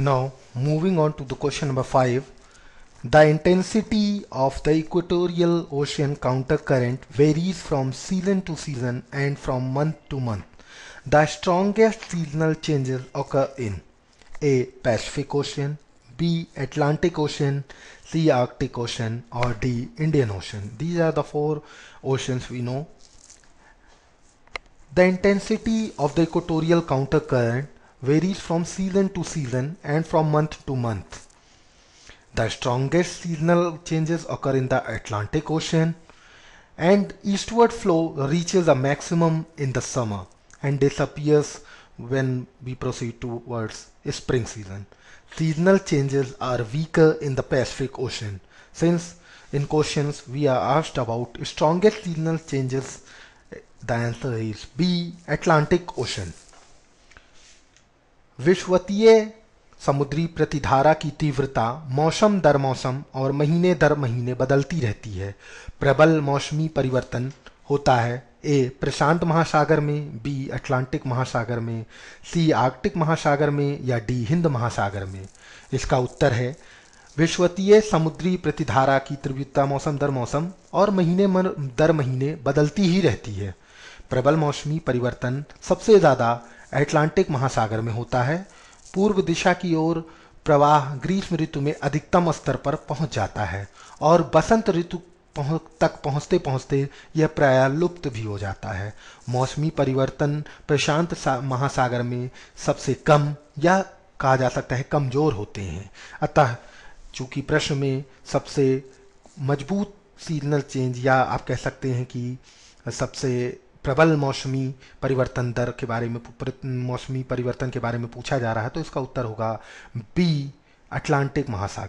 Now moving on to the question number 5. The intensity of the equatorial ocean countercurrent varies from season to season and from month to month. The strongest seasonal changes occur in A. Pacific Ocean B. Atlantic Ocean C. Arctic Ocean or D. Indian Ocean. These are the four oceans we know. The intensity of the equatorial countercurrent varies from season to season and from month to month. The strongest seasonal changes occur in the Atlantic Ocean and eastward flow reaches a maximum in the summer and disappears when we proceed towards spring season. Seasonal changes are weaker in the Pacific Ocean since in questions we are asked about strongest seasonal changes the answer is B Atlantic Ocean. विश्वतीय समुद्री प्रतिधारा की तीव्रता मौसम दर मौसम और महीने दर महीने बदलती रहती है प्रबल मौसमी परिवर्तन होता है ए प्रशांत महासागर में बी अटलांटिक महासागर में सी आर्कटिक महासागर में या डी हिंद महासागर में इसका उत्तर है विश्वतीय समुद्री प्रतिधारा की तीव्रता मौसम दर मौसम और महीने दर महीने बदलती ही रहती है प्रबल मौसमी परिवर्तन सबसे ज़्यादा अटलांटिक महासागर में होता है पूर्व दिशा की ओर प्रवाह ग्रीष्म ऋतु में अधिकतम स्तर पर पहुंच जाता है और बसंत ऋतु तक पहुंचते पहुंचते यह प्राय लुप्त भी हो जाता है मौसमी परिवर्तन प्रशांत महासागर में सबसे कम या कहा जा सकता है कमजोर होते हैं अतः चूंकि प्रश्न में सबसे मजबूत सीजनल चेंज या आप कह सकते हैं कि सबसे प्रबल मौसमी परिवर्तन दर के बारे में मौसमी परिवर्तन के बारे में पूछा जा रहा है तो इसका उत्तर होगा बी अटलांटिक महासागर